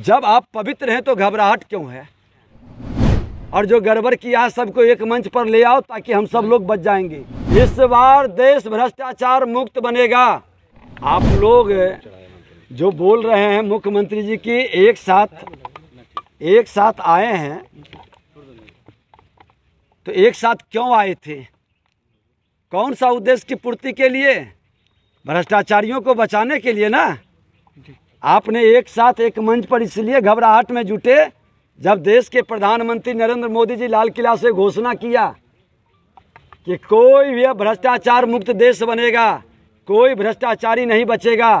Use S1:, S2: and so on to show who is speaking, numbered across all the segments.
S1: जब आप पवित्र हैं तो घबराहट क्यों है और जो गड़बड़ किया है सबको एक मंच पर ले आओ ताकि हम सब लोग बच जाएंगे इस बार देश भ्रष्टाचार मुक्त बनेगा आप लोग जो बोल रहे हैं मुख्यमंत्री जी की एक साथ एक साथ आए हैं तो एक साथ क्यों आए थे कौन सा उद्देश्य की पूर्ति के लिए भ्रष्टाचारियों को बचाने के लिए ना आपने एक साथ एक मंच पर इसलिए घबराहट में जुटे जब देश के प्रधानमंत्री नरेंद्र मोदी जी लाल किला से घोषणा किया कि कोई भी भ्रष्टाचार मुक्त देश बनेगा कोई भ्रष्टाचारी नहीं बचेगा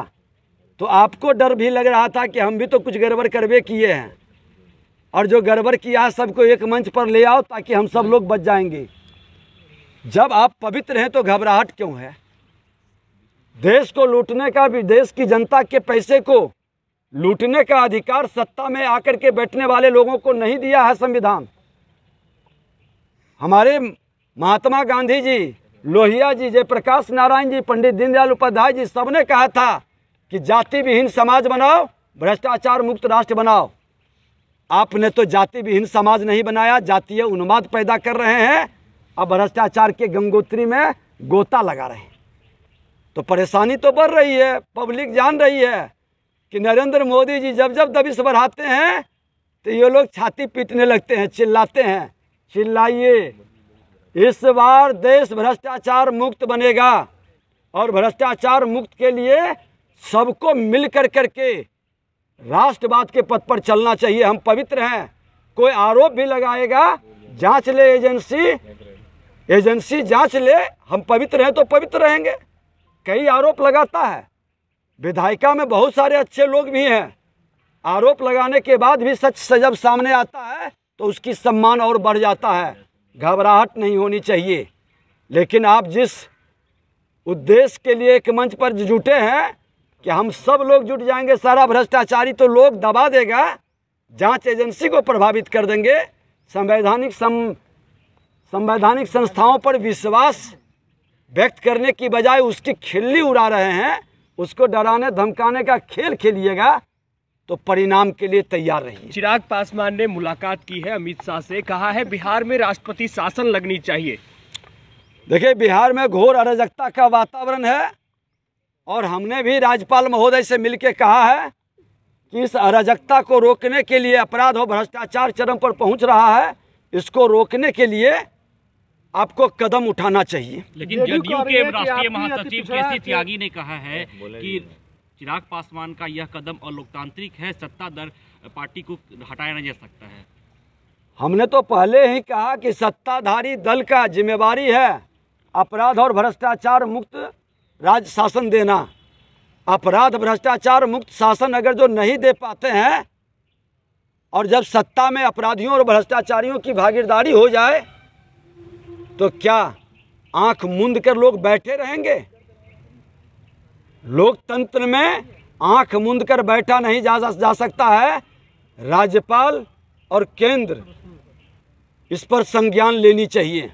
S1: तो आपको डर भी लग रहा था कि हम भी तो कुछ गड़बड़ करवे किए हैं और जो गड़बड़ किया सबको एक मंच पर ले आओ ताकि हम सब लोग बच जाएंगे जब आप पवित्र हैं तो घबराहट क्यों है देश को लूटने का भी देश की जनता के पैसे को लूटने का अधिकार सत्ता में आकर के बैठने वाले लोगों को नहीं दिया है संविधान हमारे महात्मा गांधी जी लोहिया जी जयप्रकाश नारायण जी पंडित दीनदयाल उपाध्याय जी सबने कहा था कि जाति विहीन समाज बनाओ भ्रष्टाचार मुक्त राष्ट्र बनाओ आपने तो जाति विहीन समाज नहीं बनाया जातीय उन्माद पैदा कर रहे हैं अब भ्रष्टाचार के गंगोत्री में गोता लगा रहे हैं तो परेशानी तो बढ़ रही है पब्लिक जान रही है कि नरेंद्र मोदी जी जब जब दबिश बढ़ाते हैं तो ये लोग छाती पीटने लगते हैं चिल्लाते हैं चिल्लाइए इस बार देश भ्रष्टाचार मुक्त बनेगा और भ्रष्टाचार मुक्त के लिए सबको मिल कर करके राष्ट्रवाद के पथ पर चलना चाहिए हम पवित्र हैं कोई आरोप भी लगाएगा जांच ले एजेंसी एजेंसी जांच ले हम पवित्र हैं तो पवित्र रहेंगे कई आरोप लगाता है विधायिका में बहुत सारे अच्छे लोग भी हैं आरोप लगाने के बाद भी सच जब सामने आता है तो उसकी सम्मान और बढ़ जाता है घबराहट नहीं होनी चाहिए लेकिन आप जिस उद्देश्य के लिए एक मंच पर जुटे हैं कि हम सब लोग जुट जाएंगे सारा भ्रष्टाचारी तो लोग दबा देगा जांच एजेंसी को प्रभावित कर देंगे संवैधानिक सम संवैधानिक संस्थाओं पर विश्वास व्यक्त करने की बजाय उसकी खिल्ली उड़ा रहे हैं उसको डराने धमकाने का खेल खेलिएगा तो परिणाम के लिए तैयार रहिए चिराग पासवान ने मुलाकात की है अमित शाह से कहा है बिहार में राष्ट्रपति शासन लगनी चाहिए देखिए बिहार में घोर अराजकता का वातावरण है और हमने भी राज्यपाल महोदय से मिलकर कहा है कि इस अराजकता को रोकने के लिए अपराध और भ्रष्टाचार चरम पर पहुंच रहा है इसको रोकने के लिए आपको कदम उठाना चाहिए लेकिन जदयू के राष्ट्रीय महासचिव के सी त्यागी ने कहा है कि चिराग पासवान का यह कदम अलोकतांत्रिक है सत्ता दल पार्टी को हटाया नहीं जा सकता है हमने तो पहले ही कहा कि सत्ताधारी दल का जिम्मेवारी है अपराध और भ्रष्टाचार मुक्त राज्य शासन देना अपराध भ्रष्टाचार मुक्त शासन अगर जो नहीं दे पाते हैं और जब सत्ता में अपराधियों और भ्रष्टाचारियों की भागीदारी हो जाए तो क्या आंख मूंद कर लोग बैठे रहेंगे लोकतंत्र में आंख मूंद कर बैठा नहीं जा, जा सकता है राज्यपाल और केंद्र इस पर संज्ञान लेनी चाहिए